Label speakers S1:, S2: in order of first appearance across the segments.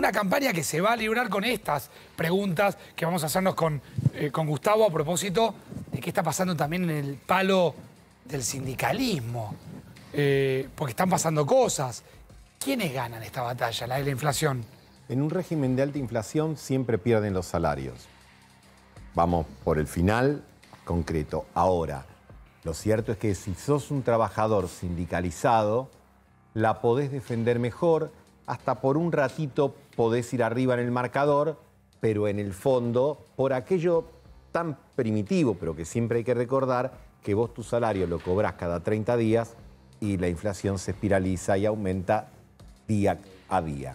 S1: una campaña que se va a librar con estas preguntas que vamos a hacernos con, eh, con Gustavo a propósito de qué está pasando también en el palo del sindicalismo. Eh, porque están pasando cosas. ¿Quiénes ganan esta batalla, la de la inflación? En un régimen de alta inflación siempre pierden los salarios. Vamos por el final concreto. Ahora, lo cierto es que si sos un trabajador sindicalizado, la podés defender mejor, hasta por un ratito podés ir arriba en el marcador, pero en el fondo, por aquello tan primitivo, pero que siempre hay que recordar, que vos tu salario lo cobrás cada 30 días y la inflación se espiraliza y aumenta día a día.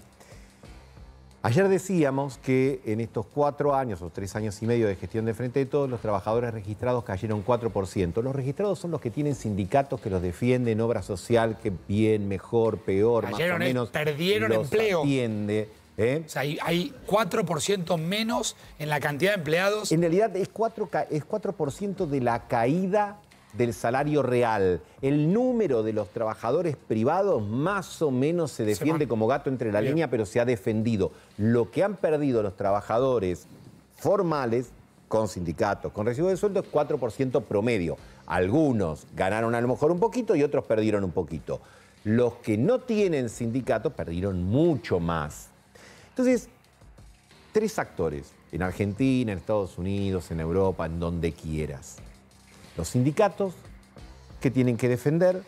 S1: Ayer decíamos que en estos cuatro años o tres años y medio de gestión de Frente de Todos, los trabajadores registrados cayeron 4%. Los registrados son los que tienen sindicatos que los defienden, obra social, que bien, mejor, peor, más o eh, menos. Perdieron empleo. Atiende. ¿eh? O sea, hay, 4% menos en la cantidad de empleados. En realidad es 4%, es 4 de la caída del salario real. El número de los trabajadores privados más o menos se defiende como gato entre la línea, pero se ha defendido. Lo que han perdido los trabajadores formales con sindicatos, con recibo de sueldo es 4% promedio. Algunos ganaron a lo mejor un poquito y otros perdieron un poquito. Los que no tienen sindicatos perdieron mucho más. Entonces, tres actores, en Argentina, en Estados Unidos, en Europa, en donde quieras los sindicatos que tienen que defender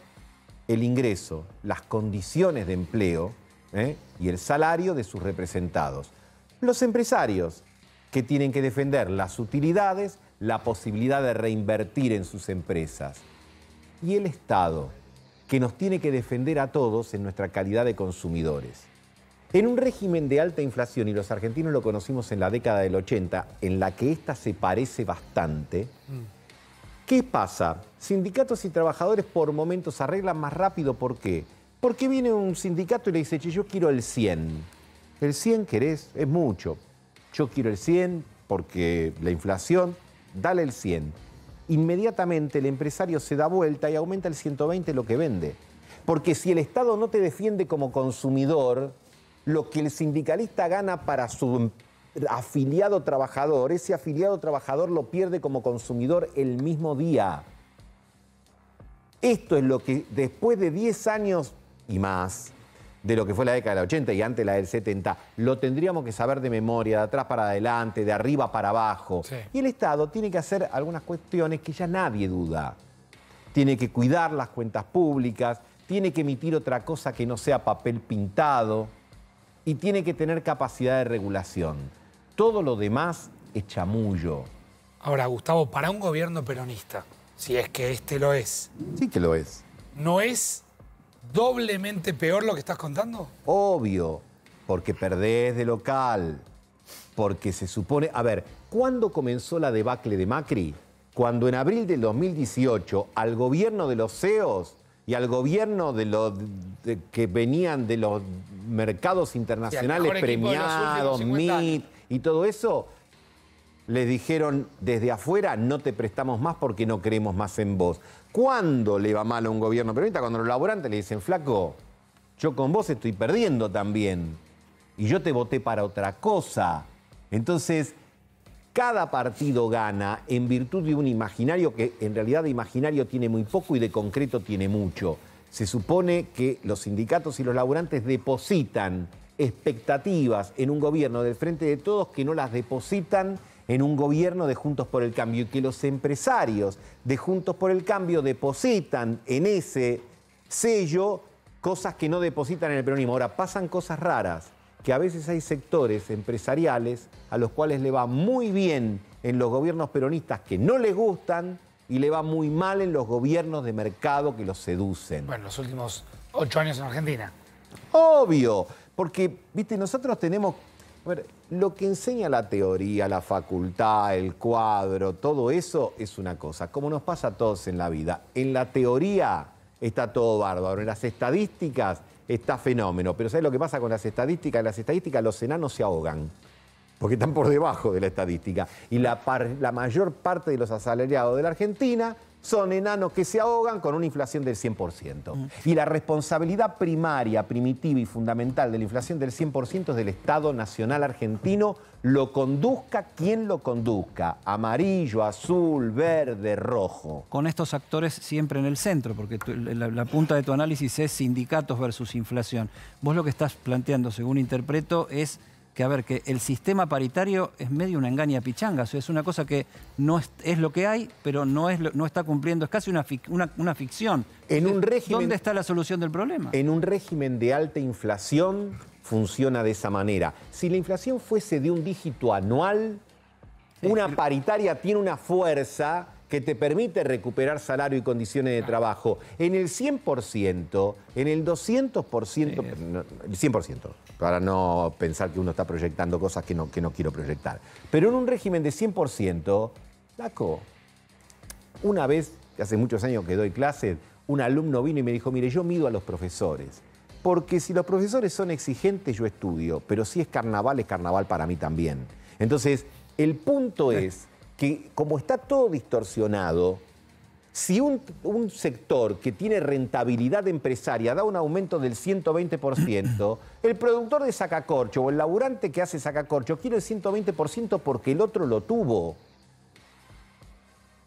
S1: el ingreso, las condiciones de empleo ¿eh? y el salario de sus representados. Los empresarios que tienen que defender las utilidades, la posibilidad de reinvertir en sus empresas. Y el Estado, que nos tiene que defender a todos en nuestra calidad de consumidores. En un régimen de alta inflación, y los argentinos lo conocimos en la década del 80, en la que esta se parece bastante, mm. ¿Qué pasa? Sindicatos y trabajadores por momentos arreglan más rápido. ¿Por qué? Porque viene un sindicato y le dice, che, yo quiero el 100. El 100 querés, es mucho. Yo quiero el 100 porque la inflación, dale el 100. Inmediatamente el empresario se da vuelta y aumenta el 120 lo que vende. Porque si el Estado no te defiende como consumidor, lo que el sindicalista gana para su afiliado trabajador, ese afiliado trabajador lo pierde como consumidor el mismo día. Esto es lo que después de 10 años y más de lo que fue la década del 80 y antes la del 70, lo tendríamos que saber de memoria, de atrás para adelante, de arriba para abajo. Y el Estado tiene que hacer algunas cuestiones que ya nadie duda. Tiene que cuidar las cuentas públicas, tiene que emitir otra cosa que no sea papel pintado y tiene que tener capacidad de regulación. Todo lo demás es chamullo. Ahora, Gustavo, para un gobierno peronista, si es que este lo es. Sí que lo es. ¿No es doblemente peor lo que estás contando? Obvio, porque perdés de local, porque se supone... A ver, ¿cuándo comenzó la debacle de Macri? Cuando en abril del 2018 al gobierno de los CEOs y al gobierno de los que venían de los mercados internacionales premiados, MIT, y todo eso, les dijeron desde afuera no te prestamos más porque no creemos más en vos. ¿Cuándo le va mal a un gobierno peronista? Cuando los laborantes le dicen, flaco, yo con vos estoy perdiendo también. Y yo te voté para otra cosa. Entonces, cada partido gana en virtud de un imaginario que en realidad de imaginario tiene muy poco y de concreto tiene mucho. Se supone que los sindicatos y los laburantes depositan expectativas en un gobierno del Frente de Todos que no las depositan en un gobierno de Juntos por el Cambio y que los empresarios de Juntos por el Cambio depositan en ese sello cosas que no depositan en el peronismo. Ahora, pasan cosas raras, que a veces hay sectores empresariales a los cuales le va muy bien en los gobiernos peronistas que no les gustan y le va muy mal en los gobiernos de mercado que los seducen. Bueno, los últimos ocho años en Argentina. Obvio. Porque, viste, nosotros tenemos... A ver, lo que enseña la teoría, la facultad, el cuadro, todo eso es una cosa, como nos pasa a todos en la vida. En la teoría está todo bárbaro, en las estadísticas está fenómeno, pero ¿sabes lo que pasa con las estadísticas? En las estadísticas los enanos se ahogan porque están por debajo de la estadística. Y la, mayor parte de los asalariados de la Argentina son enanos que se ahogan con una inflación del 100%. Mm. Y la responsabilidad primaria, primitiva y fundamental de la inflación del 100% es del Estado Nacional Argentino, lo conduzca quien lo conduzca, amarillo, azul, verde, rojo. Con estos actores siempre en el centro, porque la, punta de tu análisis es sindicatos versus inflación. Vos lo que estás planteando, según interpreto, es que, a ver, que el sistema paritario es medio una engaña pichanga, o es una cosa que no es, lo que hay, pero no, es, no está cumpliendo, es casi una, una, ficción. En un régimen, ¿Dónde está la solución del problema? En un régimen de alta inflación funciona de esa manera. Si la inflación fuese de un dígito anual, una paritaria tiene una fuerza que te permite recuperar salario y condiciones de trabajo en el 100%, en el 200%, 100%, para no pensar que uno está proyectando cosas que no, que no quiero proyectar, pero en un régimen de 100%, Daco, una vez, hace muchos años que doy clases, un alumno vino y me dijo, mire, yo mido a los profesores. Porque si los profesores son exigentes, yo estudio, pero si es carnaval, es carnaval para mí también. Entonces, el punto es que como está todo distorsionado, si un, sector que tiene rentabilidad empresaria da un aumento del 120%, el productor de sacacorcho o el laburante que hace sacacorcho quiere el 120% porque el otro lo tuvo.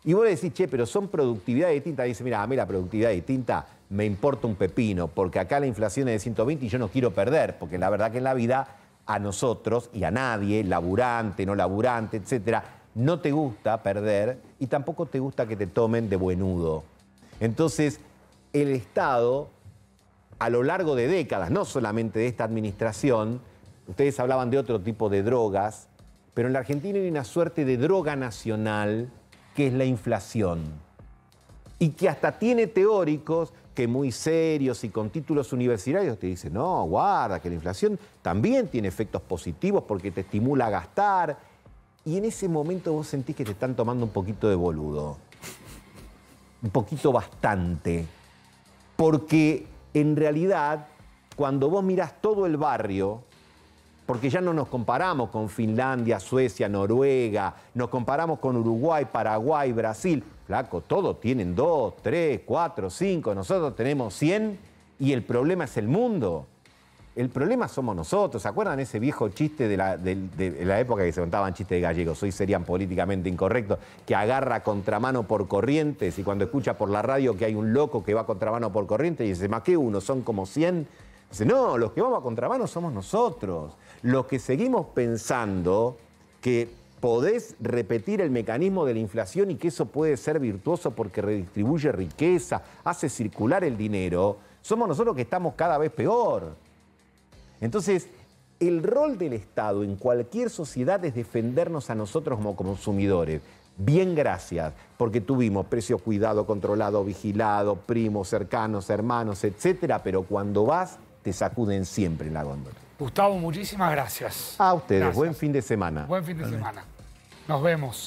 S1: Y vos le decís, che, pero son productividades distintas. Dice, mira, a mí la productividad distinta me importa un pepino, porque acá la inflación es de 120 y yo no quiero perder, porque la verdad que en la vida a nosotros y a nadie, laburante, no laburante, etcétera, no te gusta perder y tampoco te gusta que te tomen de buenudo. Entonces, el Estado, a lo largo de décadas, no solamente de esta administración, ustedes hablaban de otro tipo de drogas, pero en la Argentina hay una suerte de droga nacional que es la inflación. Y que hasta tiene teóricos que muy serios y con títulos universitarios te dicen, no, guarda, que la inflación también tiene efectos positivos porque te estimula a gastar y en ese momento vos sentís que te están tomando un poquito de boludo. Un poquito bastante. Porque en realidad, cuando vos mirás todo el barrio, porque ya no nos comparamos con Finlandia, Suecia, Noruega, nos comparamos con Uruguay, Paraguay, Brasil. Flaco, todos tienen dos, tres, cuatro, cinco, nosotros tenemos cien y el problema es el mundo. El problema somos nosotros. ¿Se acuerdan ese viejo chiste de la, de, la época que se contaban chistes de gallegos? Hoy serían políticamente incorrectos, que agarra contramano por corrientes y cuando escucha por la radio que hay un loco que va contramano por corrientes y dice, más que uno, son como 100. Dice, no, los que vamos a contramano somos nosotros. Los que seguimos pensando que podés repetir el mecanismo de la inflación y que eso puede ser virtuoso porque redistribuye riqueza, hace circular el dinero, somos nosotros que estamos cada vez peor. Entonces, el rol del Estado en cualquier sociedad es defendernos a nosotros como consumidores. Bien, gracias, porque tuvimos precio cuidado, controlado, vigilado, primos, cercanos, hermanos, etcétera, pero cuando vas te sacuden siempre en la góndola. Gustavo, muchísimas gracias. A ustedes, buen fin de semana. Buen fin de semana. Nos vemos.